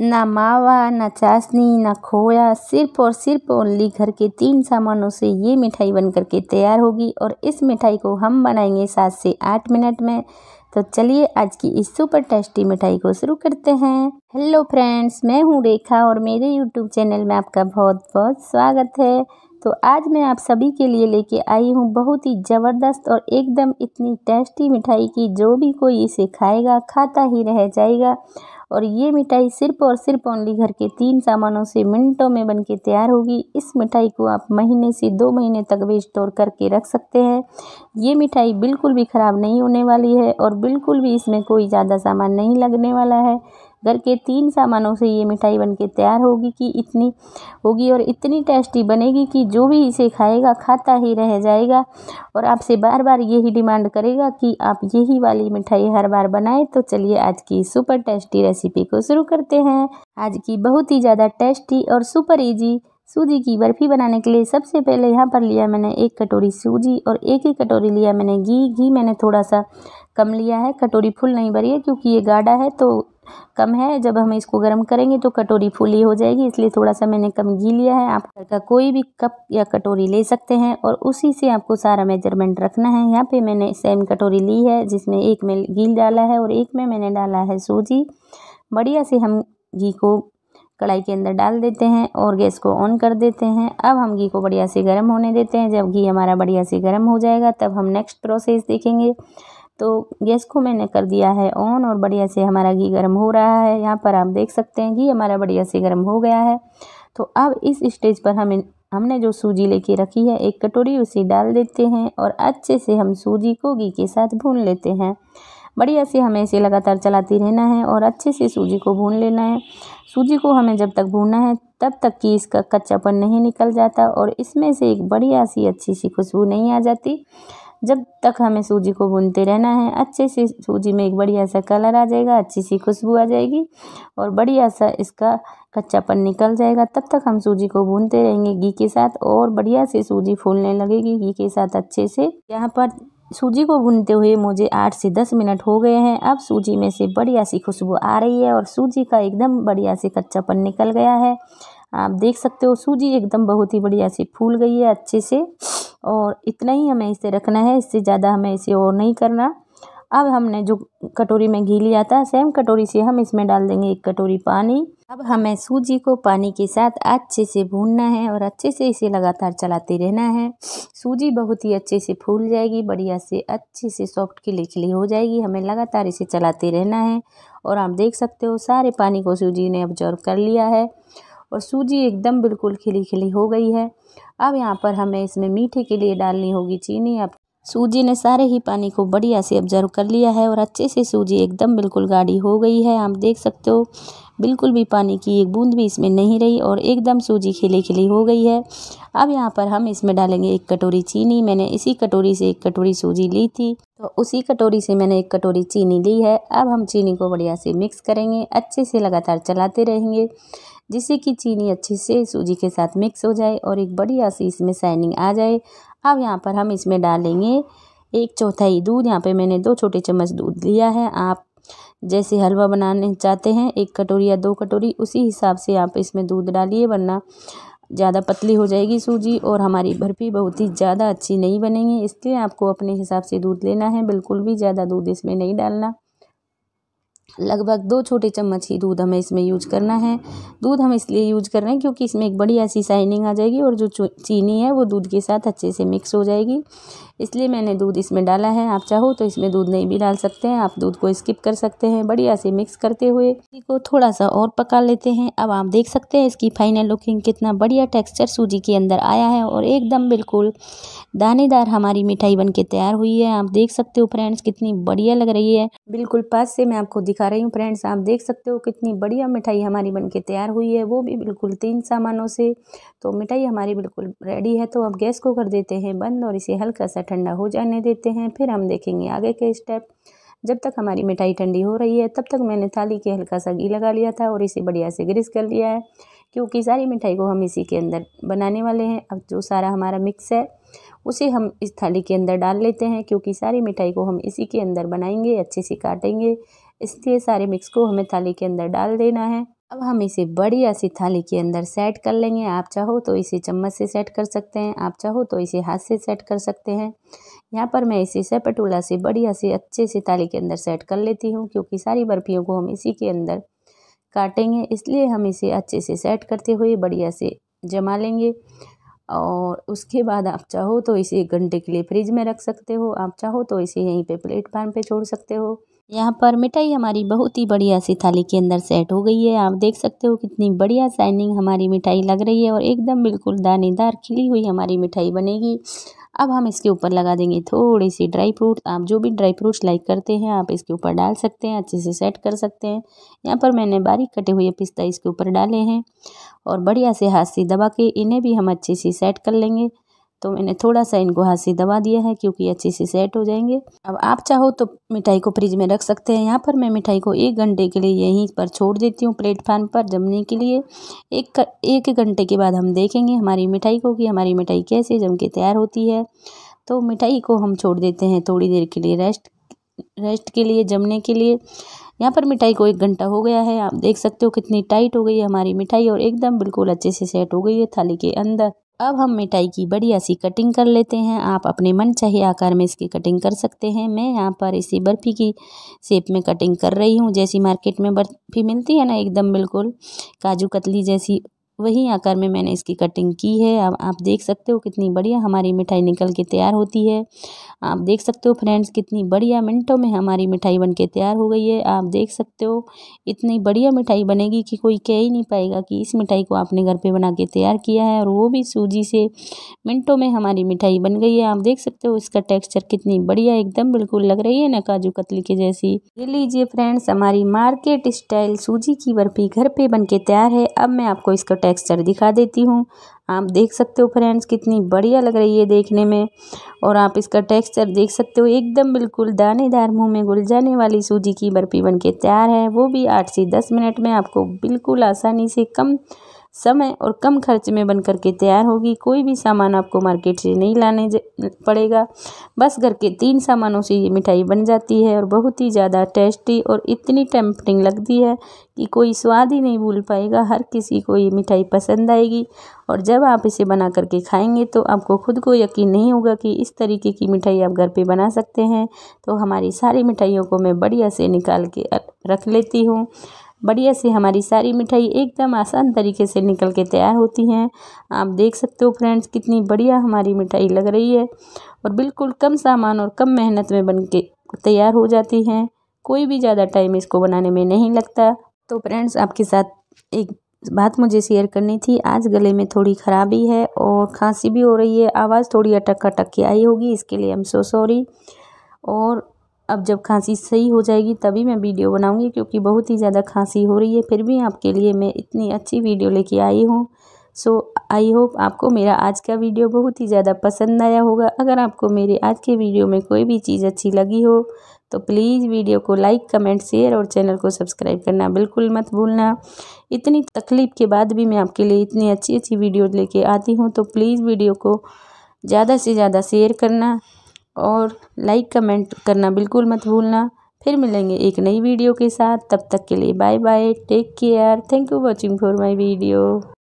ना मावा ना चाशनी ना खोया सिर्फ और सिर्फ ओनली घर के तीन सामानों से ये मिठाई बन के तैयार होगी और इस मिठाई को हम बनाएंगे सात से आठ मिनट में तो चलिए आज की इस सुपर टेस्टी मिठाई को शुरू करते हैं हेलो फ्रेंड्स मैं हूँ रेखा और मेरे यूट्यूब चैनल में आपका बहुत बहुत स्वागत है तो आज मैं आप सभी के लिए लेके आई हूँ बहुत ही ज़बरदस्त और एकदम इतनी टेस्टी मिठाई की जो भी कोई इसे खाएगा खाता ही रह जाएगा और ये मिठाई सिर्फ और सिर्फ ओनली घर के तीन सामानों से मिनटों में बनके तैयार होगी इस मिठाई को आप महीने से दो महीने तक भी स्टोर करके रख सकते हैं ये मिठाई बिल्कुल भी ख़राब नहीं होने वाली है और बिल्कुल भी इसमें कोई ज़्यादा सामान नहीं लगने वाला है घर के तीन सामानों से ये मिठाई बनके तैयार होगी कि इतनी होगी और इतनी टेस्टी बनेगी कि जो भी इसे खाएगा खाता ही रह जाएगा और आपसे बार बार यही डिमांड करेगा कि आप यही वाली मिठाई हर बार बनाएं तो चलिए आज की सुपर टेस्टी रेसिपी को शुरू करते हैं आज की बहुत ही ज़्यादा टेस्टी और सुपर ईजी सूजी की बर्फ़ी बनाने के लिए सबसे पहले यहाँ पर लिया मैंने एक कटोरी सूजी और एक ही कटोरी लिया मैंने घी घी मैंने थोड़ा सा कम लिया है कटोरी फुल नहीं भरी है क्योंकि ये गाढ़ा है तो कम है जब हम इसको गर्म करेंगे तो कटोरी फूली हो जाएगी इसलिए थोड़ा सा मैंने कम घी लिया है आप घर का कोई भी कप या कटोरी ले सकते हैं और उसी से आपको सारा मेजरमेंट रखना है यहाँ पे मैंने सेम कटोरी ली है जिसमें एक में घी डाला है और एक में मैंने डाला है सूजी बढ़िया से हम घी को कढ़ाई के अंदर डाल देते हैं और गैस को ऑन कर देते हैं अब हम घी को बढ़िया से गर्म होने देते हैं जब घी हमारा बढ़िया से गर्म हो जाएगा तब हम नेक्स्ट प्रोसेस देखेंगे तो गैस को मैंने कर दिया है ऑन और बढ़िया से हमारा घी गर्म हो रहा है यहाँ पर आप देख सकते हैं घी हमारा बढ़िया से गर्म हो गया है तो अब इस स्टेज पर हमें हमने जो सूजी लेके रखी है एक कटोरी उसे डाल देते हैं और अच्छे से हम सूजी को घी के साथ भून लेते हैं बढ़िया से हमें इसे लगातार चलाते रहना है और अच्छे से सूजी को भून लेना है सूजी को हमें जब तक भूनना है तब तक कि इसका कच्चापन नहीं निकल जाता और इसमें से एक बढ़िया सी अच्छी सी खुशबू नहीं आ जाती जब तक हमें सूजी को भूनते रहना है अच्छे से सूजी में एक बढ़िया सा कलर आ जाएगा अच्छी सी खुशबू आ जाएगी और बढ़िया सा इसका कच्चापन निकल जाएगा तब तक हम सूजी को भूनते रहेंगे घी के साथ और बढ़िया से सूजी फूलने लगेगी घी के साथ अच्छे से यहाँ पर सूजी को भूनते हुए मुझे आठ से दस मिनट हो गए हैं अब सूजी में से बढ़िया सी खुशबू आ रही है और सूजी का एकदम बढ़िया से कच्चापन निकल गया है आप देख सकते हो सूजी एकदम बहुत ही बढ़िया सी फूल गई है अच्छे से और इतना ही हमें इसे रखना है इससे ज़्यादा हमें इसे और नहीं करना अब हमने जो कटोरी में घी लिया था सेम कटोरी से हम इसमें डाल देंगे एक कटोरी पानी अब हमें सूजी को पानी के साथ अच्छे से भूनना है और अच्छे से इसे लगातार चलाते रहना है सूजी बहुत ही अच्छे से फूल जाएगी बढ़िया से अच्छे से सॉफ्ट खिली खिली हो जाएगी हमें लगातार इसे चलाते रहना है और आप देख सकते हो सारे पानी को सूजी ने ऑब्जॉर्व कर लिया है और सूजी एकदम बिल्कुल खिली खिली हो गई है अब यहाँ पर हमें इसमें मीठे के लिए डालनी होगी चीनी अब सूजी ने सारे ही पानी को बढ़िया से ऑब्जर्व कर लिया है और अच्छे से सूजी एकदम बिल्कुल गाढ़ी हो गई है आप देख सकते हो बिल्कुल भी पानी की एक बूंद भी इसमें नहीं रही और एकदम सूजी खिली खिली हो गई है अब यहाँ पर हम इसमें डालेंगे एक कटोरी चीनी मैंने इसी कटोरी से एक कटोरी सूजी ली थी तो उसी कटोरी से मैंने एक कटोरी चीनी ली है अब हम चीनी को बढ़िया से मिक्स करेंगे अच्छे से लगातार चलाते रहेंगे जिससे कि चीनी अच्छे से सूजी के साथ मिक्स हो जाए और एक बढ़िया सी इसमें शाइनिंग आ जाए अब यहाँ पर हम इसमें डालेंगे एक चौथाई दूध यहाँ पे मैंने दो छोटे चम्मच दूध लिया है आप जैसे हलवा बनाने चाहते हैं एक कटोरी या दो कटोरी उसी हिसाब से आप इसमें दूध डालिए वरना ज़्यादा पतली हो जाएगी सूजी और हमारी बर्फ़ी बहुत ही ज़्यादा अच्छी नहीं बनेगी इसलिए आपको अपने हिसाब से दूध लेना है बिल्कुल भी ज़्यादा दूध इसमें नहीं डालना लगभग दो छोटे चम्मच ही दूध हमें इसमें यूज करना है दूध हम इसलिए यूज कर रहे हैं क्योंकि इसमें एक बड़ी ऐसी शाइनिंग आ जाएगी और जो चीनी है वो दूध के साथ अच्छे से मिक्स हो जाएगी इसलिए मैंने दूध इसमें डाला है आप चाहो तो इसमें दूध नहीं भी डाल सकते हैं आप दूध को स्किप कर सकते हैं बढ़िया से मिक्स करते हुए सूजी को थोड़ा सा और पका लेते हैं अब आप देख सकते हैं इसकी फाइनल लुकिंग कितना बढ़िया टेक्स्चर सूजी के अंदर आया है और एकदम बिल्कुल दानेदार हमारी मिठाई बन के तैयार हुई है आप देख सकते हो फ्रेंड्स कितनी बढ़िया लग रही है बिल्कुल पास से मैं आपको दिखा रही हूँ फ्रेंड्स आप देख सकते हो कितनी बढ़िया मिठाई हमारी बन के तैयार हुई है वो भी बिल्कुल तीन सामानों से तो मिठाई हमारी बिल्कुल रेडी है तो अब गैस को कर देते हैं बंद और इसे हल्का सा ठंडा हो जाने देते हैं फिर हम देखेंगे आगे के स्टेप जब तक हमारी मिठाई ठंडी हो रही है तब तक मैंने थाली के हल्का सा घी लगा लिया था और इसे बढ़िया से ग्रिस कर लिया है क्योंकि सारी मिठाई को हम इसी के अंदर बनाने वाले हैं अब जो सारा हमारा मिक्स है उसे हम इस थाली के अंदर डाल लेते हैं क्योंकि सारी मिठाई को हम इसी के अंदर बनाएंगे अच्छे से काटेंगे इसलिए सारे मिक्स को हमें थाली के अंदर डाल देना है अब हम इसे बढ़िया सी थाली के अंदर सेट कर लेंगे आप चाहो तो इसे चम्मच से सेट कर सकते हैं आप चाहो तो इसे हाथ से सेट कर सकते हैं यहाँ पर मैं इसे सेपटूला से बढ़िया से अच्छे से थाली के अंदर सेट कर लेती हूँ क्योंकि सारी बर्फियों को हम इसी के अंदर काटेंगे इसलिए हम इसे अच्छे से सेट करते हुए बढ़िया से जमा लेंगे और उसके बाद आप चाहो तो इसे एक घंटे के लिए फ्रिज में रख सकते हो आप चाहो तो इसे यहीं पे प्लेटफार्म पे छोड़ सकते हो यहाँ पर मिठाई हमारी बहुत ही बढ़िया सी थाली के अंदर सेट हो गई है आप देख सकते हो कितनी बढ़िया शाइनिंग हमारी मिठाई लग रही है और एकदम बिल्कुल दानेदार खिली हुई हमारी मिठाई बनेगी अब हम इसके ऊपर लगा देंगे थोड़ी सी ड्राई फ्रूट आप जो भी ड्राई फ्रूट्स लाइक करते हैं आप इसके ऊपर डाल सकते हैं अच्छे से सेट कर सकते हैं यहाँ पर मैंने बारीक कटे हुए पिस्ता इसके ऊपर डाले हैं और बढ़िया से हाथ से दबा के इन्हें भी हम अच्छे से सेट कर लेंगे तो मैंने थोड़ा सा इनको हाथ से दबा दिया है क्योंकि अच्छे से सेट हो जाएंगे अब आप चाहो तो मिठाई को फ्रिज में रख सकते हैं यहाँ पर मैं मिठाई को एक घंटे के लिए यहीं पर छोड़ देती हूँ प्लेटफार्म पर जमने के लिए एक एक घंटे के बाद हम देखेंगे हमारी मिठाई को कि हमारी मिठाई कैसे जम के तैयार होती है तो मिठाई को हम छोड़ देते हैं थोड़ी देर के लिए रेस्ट रेस्ट के लिए जमने के लिए यहाँ पर मिठाई को एक घंटा हो गया है आप देख सकते हो कितनी टाइट हो गई है हमारी मिठाई और एकदम बिल्कुल अच्छे से सेट हो गई है थाली के अंदर अब हम मिठाई की बढ़िया सी कटिंग कर लेते हैं आप अपने मन चाहे आकार में इसकी कटिंग कर सकते हैं मैं यहाँ पर इसी बर्फ़ी की शेप में कटिंग कर रही हूँ जैसी मार्केट में बर्फ़ी मिलती है ना एकदम बिल्कुल काजू कतली जैसी वही आकार में मैंने इसकी कटिंग की है अब आप देख सकते हो कितनी बढ़िया हमारी मिठाई निकल के तैयार होती है आप देख सकते हो फ्रेंड्स कितनी बढ़िया मिनटों में हमारी मिठाई बन के तैयार हो गई है आप देख सकते हो इतनी बढ़िया मिठाई बनेगी कि कोई कह ही नहीं पाएगा कि इस मिठाई को आपने घर पर बना के तैयार किया है और वो भी सूजी से मिनटों में हमारी मिठाई बन गई है आप देख सकते हो इसका टेक्स्चर कितनी बढ़िया एकदम बिल्कुल लग रही है ना काजू कतली के जैसी ये लीजिए फ्रेंड्स हमारी मार्केट स्टाइल सूजी की बर्फी घर पे बन के तैयार है अब मैं आपको इसका टेक्सचर दिखा देती हूँ आप देख सकते हो फ्रेंड्स कितनी बढ़िया लग रही है देखने में और आप इसका टेक्सचर देख सकते हो एकदम बिल्कुल दानेदार मुंह में घुल जाने वाली सूजी की बर्फ़ी बनके तैयार है वो भी आठ से दस मिनट में आपको बिल्कुल आसानी से कम समय और कम खर्च में बनकर के तैयार होगी कोई भी सामान आपको मार्केट से नहीं लाने पड़ेगा बस घर के तीन सामानों से ये मिठाई बन जाती है और बहुत ही ज़्यादा टेस्टी और इतनी टेम्पटिंग लगती है कि कोई स्वाद ही नहीं भूल पाएगा हर किसी को ये मिठाई पसंद आएगी और जब आप इसे बना करके खाएंगे तो आपको खुद को यकीन नहीं होगा कि इस तरीके की मिठाई आप घर पे बना सकते हैं तो हमारी सारी मिठाइयों को मैं बढ़िया से निकाल के रख लेती हूँ बढ़िया से हमारी सारी मिठाई एकदम आसान तरीके से निकल के तैयार होती हैं आप देख सकते हो फ्रेंड्स कितनी बढ़िया हमारी मिठाई लग रही है और बिल्कुल कम सामान और कम मेहनत में बन के तैयार हो जाती हैं कोई भी ज़्यादा टाइम इसको बनाने में नहीं लगता तो फ्रेंड्स आपके साथ एक बात मुझे शेयर करनी थी आज गले में थोड़ी ख़राबी है और खांसी भी हो रही है आवाज़ थोड़ी अटक अटक के आई होगी इसके लिए हम सो सॉरी और अब जब खांसी सही हो जाएगी तभी मैं वीडियो बनाऊंगी क्योंकि बहुत ही ज़्यादा खांसी हो रही है फिर भी आपके लिए मैं इतनी अच्छी वीडियो लेके आई हूँ सो आई होप आपको मेरा आज का वीडियो बहुत ही ज़्यादा पसंद आया होगा अगर आपको मेरे आज के वीडियो में कोई भी चीज़ अच्छी लगी हो तो प्लीज़ वीडियो को लाइक कमेंट शेयर और चैनल को सब्सक्राइब करना बिल्कुल मत भूलना इतनी तकलीफ़ के बाद भी मैं आपके लिए इतनी अच्छी अच्छी वीडियो लेके आती हूँ तो प्लीज़ वीडियो को ज़्यादा से ज़्यादा शेयर करना और लाइक कमेंट करना बिल्कुल मत भूलना फिर मिलेंगे एक नई वीडियो के साथ तब तक के लिए bye bye take care thank you watching for my video